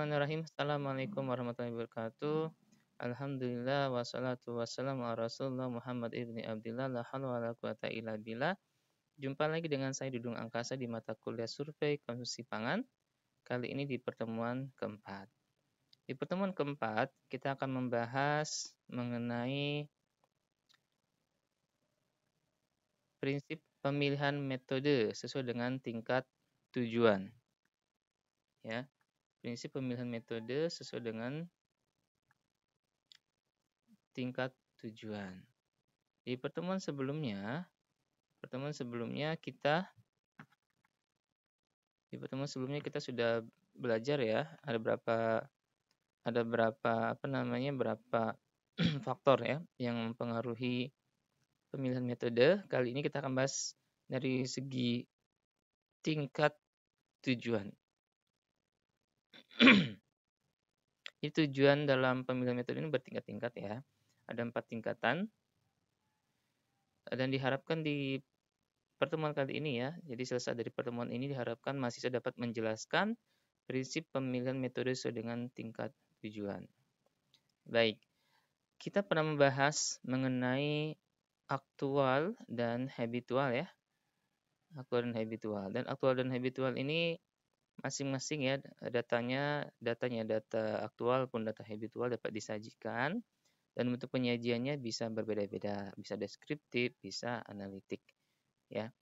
Bismillahirrahmanirrahim. Assalamualaikum warahmatullahi wabarakatuh. Alhamdulillah wassalatu wassalamu ala Rasulullah Muhammad ibni Abdillah la hawla wala quwata illa billah. Jumpa lagi dengan saya Dudung Angkasa di mata kuliah Survei Konsumsi Pangan. Kali ini di pertemuan keempat. Di pertemuan keempat, kita akan membahas mengenai prinsip pemilihan metode sesuai dengan tingkat tujuan. Ya. Prinsip pemilihan metode sesuai dengan tingkat tujuan. Di pertemuan sebelumnya, pertemuan sebelumnya kita di pertemuan sebelumnya kita sudah belajar ya, ada berapa ada berapa apa namanya berapa faktor ya yang mempengaruhi pemilihan metode. Kali ini kita akan bahas dari segi tingkat tujuan. Jadi tujuan dalam pemilihan metode ini bertingkat-tingkat ya. Ada empat tingkatan. Dan diharapkan di pertemuan kali ini ya, jadi selesai dari pertemuan ini diharapkan mahasiswa dapat menjelaskan prinsip pemilihan metode sesuai dengan tingkat tujuan. Baik, kita pernah membahas mengenai aktual dan habitual ya. Aktual dan habitual. Dan aktual dan habitual ini masing-masing ya datanya datanya data aktual pun data habitual dapat disajikan dan untuk penyajiannya bisa berbeda-beda bisa deskriptif bisa analitik ya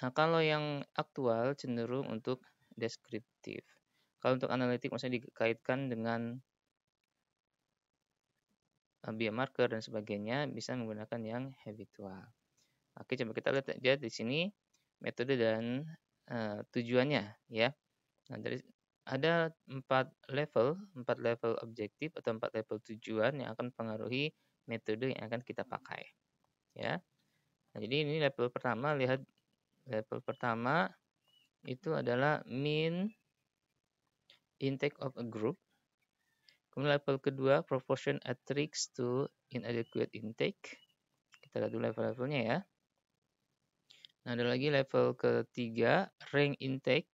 nah kalau yang aktual cenderung untuk deskriptif kalau untuk analitik maksudnya dikaitkan dengan eh, biomarker dan sebagainya bisa menggunakan yang habitual oke coba kita lihat aja di sini metode dan Eh, tujuannya ya. Nah, dari ada empat level, empat level objektif atau empat level tujuan yang akan pengaruhi metode yang akan kita pakai. Ya. Nah, jadi ini level pertama lihat level pertama itu adalah mean intake of a group. Kemudian level kedua proportion at risk to inadequate intake. Kita lihat dulu level-levelnya ya. Nah, ada lagi level ketiga, rank intake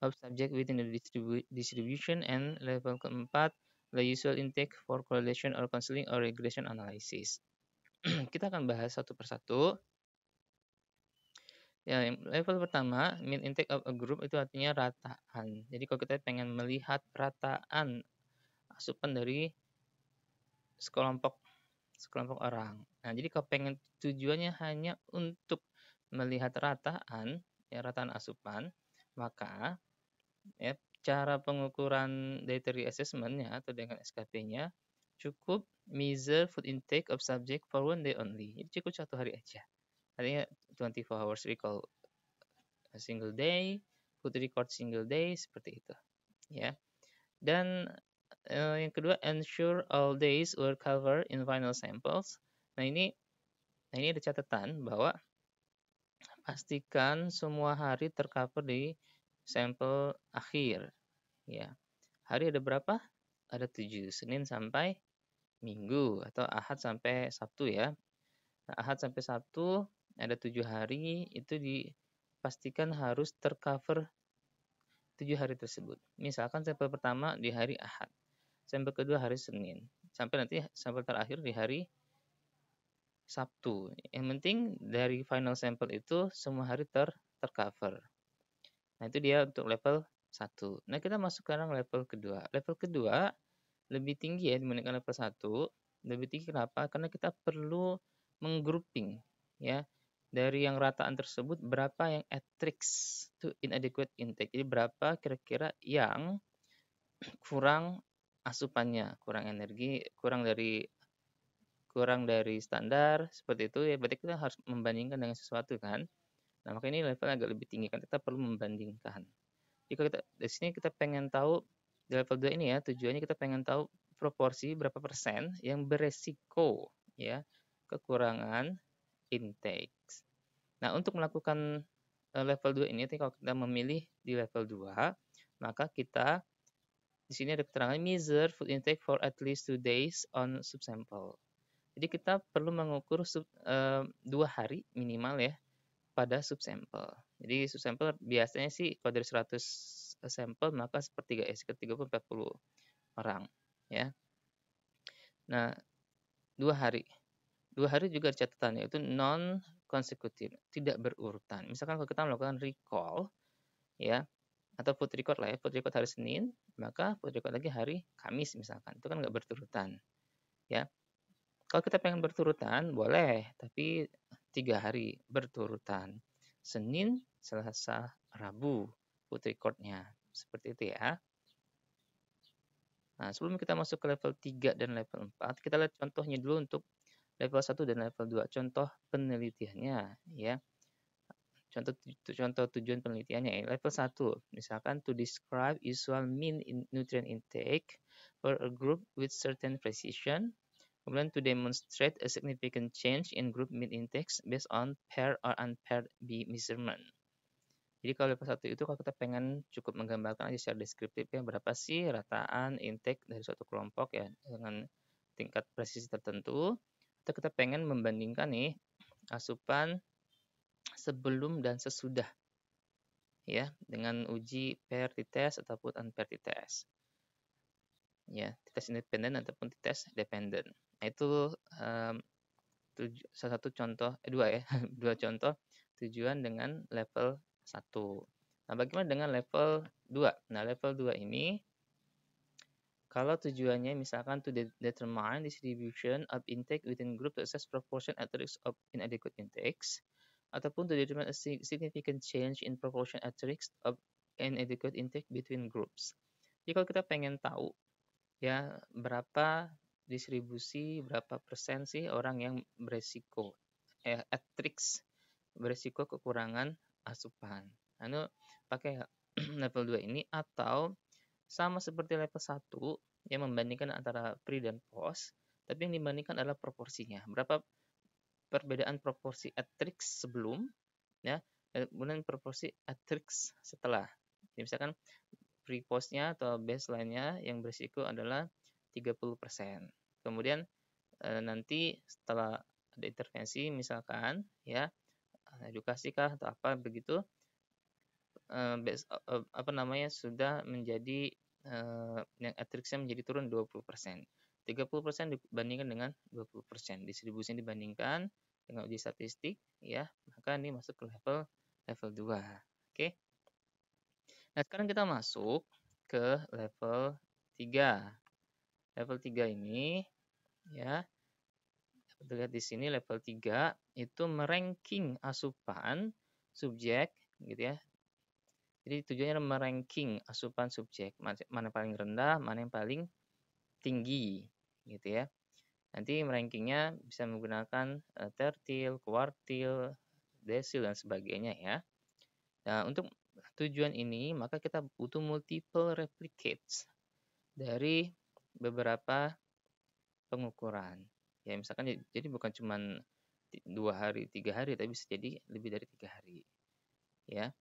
of subject within the distribu distribution, and level keempat, the usual intake for correlation or counseling or regression analysis. Kita akan bahas satu persatu. Ya, level pertama, mean intake of a group itu artinya rataan. Jadi kalau kita pengen melihat rataan asupan dari sekelompok sekelompok orang. Nah, jadi kalau pengen tujuannya hanya untuk melihat rataan, ya, rataan asupan, maka ya, cara pengukuran dietary assessment ya atau dengan SKP-nya cukup measure food intake of subject for one day only. Jadi cukup satu hari aja. Artinya 24 hours recall a single day, food record single day seperti itu. Ya. Dan uh, yang kedua ensure all days were covered in final samples. Nah ini nah ini ada catatan bahwa pastikan semua hari tercover di sampel akhir. Ya. Hari ada berapa? Ada tujuh Senin sampai Minggu atau Ahad sampai Sabtu ya. Nah, Ahad sampai Sabtu ada tujuh hari itu dipastikan harus tercover tujuh hari tersebut. Misalkan sampel pertama di hari Ahad, sampel kedua hari Senin, sampai nanti sampel terakhir di hari Sabtu. Yang penting dari final sample itu semua hari ter tercover. Nah, itu dia untuk level satu. Nah, kita masuk sekarang level kedua. Level kedua lebih tinggi ya dibandingkan level satu. Lebih tinggi kenapa? Karena kita perlu menggrouping ya dari yang rataan tersebut berapa yang at to inadequate intake. Jadi berapa kira-kira yang kurang asupannya, kurang energi, kurang dari kurang dari standar seperti itu ya berarti kita harus membandingkan dengan sesuatu kan nah maka ini level agak lebih tinggi kan kita perlu membandingkan jika kita di sini kita pengen tahu di level 2 ini ya tujuannya kita pengen tahu proporsi berapa persen yang beresiko ya kekurangan intake nah untuk melakukan eh, level 2 ini kalau kita memilih di level 2 maka kita di sini ada keterangan measure food intake for at least two days on subsample. Jadi kita perlu mengukur sub, e, dua hari minimal ya pada subsampel. Jadi subsampel biasanya sih kalau dari 100 sampel maka sepertiga ya, sekitar 30 40 orang ya. Nah, dua hari. Dua hari juga catatan yaitu non konsekutif, tidak berurutan. Misalkan kalau kita melakukan recall ya atau put record lah ya, put record hari Senin, maka put record lagi hari Kamis misalkan. Itu kan nggak berturutan. Ya, kalau kita pengen berturutan, boleh, tapi tiga hari berturutan. Senin, Selasa, Rabu, putri recordnya Seperti itu ya. Nah, sebelum kita masuk ke level 3 dan level 4, kita lihat contohnya dulu untuk level 1 dan level 2. Contoh penelitiannya ya. Contoh contoh tujuan penelitiannya ya. Level 1, misalkan to describe usual mean in nutrient intake for a group with certain precision Kemudian to demonstrate a significant change in group mean index based on pair or unpaired B measurement. Jadi kalau level 1 itu kalau kita pengen cukup menggambarkan aja secara deskriptif ya berapa sih rataan intake dari suatu kelompok ya dengan tingkat presisi tertentu atau kita pengen membandingkan nih asupan sebelum dan sesudah ya dengan uji paired test ataupun unpaired test ya tes independen ataupun tes dependent. nah itu um, salah satu contoh eh, dua ya dua contoh tujuan dengan level satu. nah bagaimana dengan level 2 nah level 2 ini kalau tujuannya misalkan to determine distribution of intake within group to assess proportion at risk of inadequate intakes ataupun to determine a significant change in proportion at risk of inadequate intake between groups. Jadi kalau kita pengen tahu ya berapa distribusi berapa persen sih orang yang beresiko eh, at risk beresiko kekurangan asupan. Anu pakai level 2 ini atau sama seperti level 1 yang membandingkan antara pre dan post, tapi yang dibandingkan adalah proporsinya. Berapa perbedaan proporsi at sebelum ya, kemudian proporsi at setelah. Jadi misalkan pre-postnya atau baseline-nya yang berisiko adalah 30%. Kemudian eh, nanti setelah ada intervensi misalkan ya eh, edukasi kah atau apa begitu eh, apa namanya sudah menjadi yang atriksnya menjadi turun 20%. 30% dibandingkan dengan 20%. Distribusi dibandingkan dengan uji statistik ya, maka ini masuk ke level level 2. Oke. Okay. Nah, sekarang kita masuk ke level 3. Level 3 ini ya dapat dilihat di sini level 3 itu meranking asupan subjek gitu ya. Jadi tujuannya meranking asupan subjek, mana paling rendah, mana yang paling tinggi gitu ya. Nanti merankingnya bisa menggunakan eh, tertil, kuartil, desil dan sebagainya ya. Nah, untuk tujuan ini, maka kita butuh multiple replicates dari beberapa pengukuran. Ya, misalkan jadi bukan cuma dua hari, tiga hari, tapi bisa jadi lebih dari tiga hari. Ya,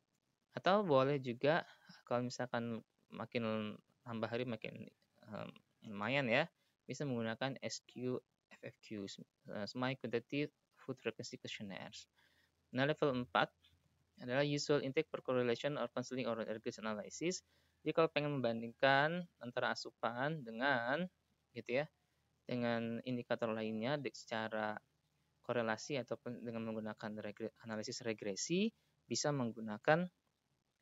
atau boleh juga kalau misalkan makin tambah hari makin um, lumayan ya, bisa menggunakan SQ, FFQ, eh, semi quantitative food frequency questionnaires. Nah, level 4 adalah usual intake per correlation or counseling or regression analysis. Jadi kalau pengen membandingkan antara asupan dengan gitu ya, dengan indikator lainnya secara korelasi ataupun dengan menggunakan regre analisis regresi bisa menggunakan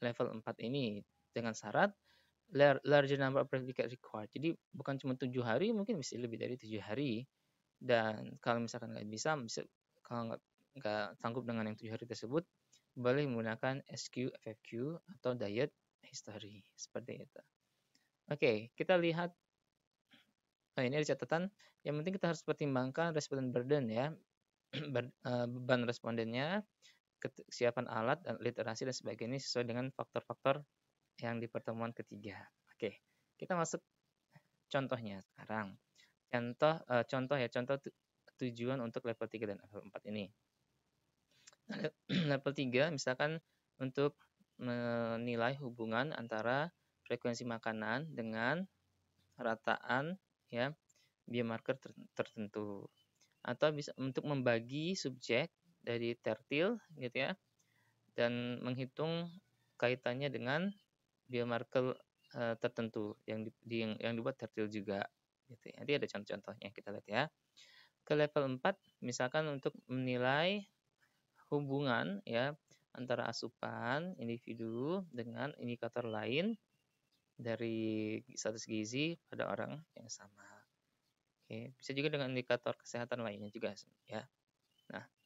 level 4 ini dengan syarat larger number of predicate required. Jadi bukan cuma tujuh hari, mungkin bisa lebih dari tujuh hari. Dan kalau misalkan nggak bisa, bisa kalau nggak, nggak sanggup dengan yang tujuh hari tersebut, boleh menggunakan SQ, FFQ, atau diet history. Seperti itu. Oke, kita lihat. Nah, ini ada catatan. Yang penting kita harus pertimbangkan responden burden ya. Eh, beban respondennya, kesiapan alat, dan literasi, dan sebagainya sesuai dengan faktor-faktor yang di pertemuan ketiga. Oke, kita masuk contohnya sekarang. Contoh, eh, contoh ya, contoh tujuan untuk level 3 dan level 4 ini. level 3 misalkan untuk menilai hubungan antara frekuensi makanan dengan rataan ya biomarker ter tertentu atau bisa untuk membagi subjek dari tertil gitu ya dan menghitung kaitannya dengan biomarker uh, tertentu yang di, di, yang dibuat tertil juga gitu ya. Jadi ada contoh-contohnya kita lihat ya. Ke level 4 misalkan untuk menilai hubungan ya antara asupan individu dengan indikator lain dari status gizi pada orang yang sama. Oke, bisa juga dengan indikator kesehatan lainnya juga ya. Nah,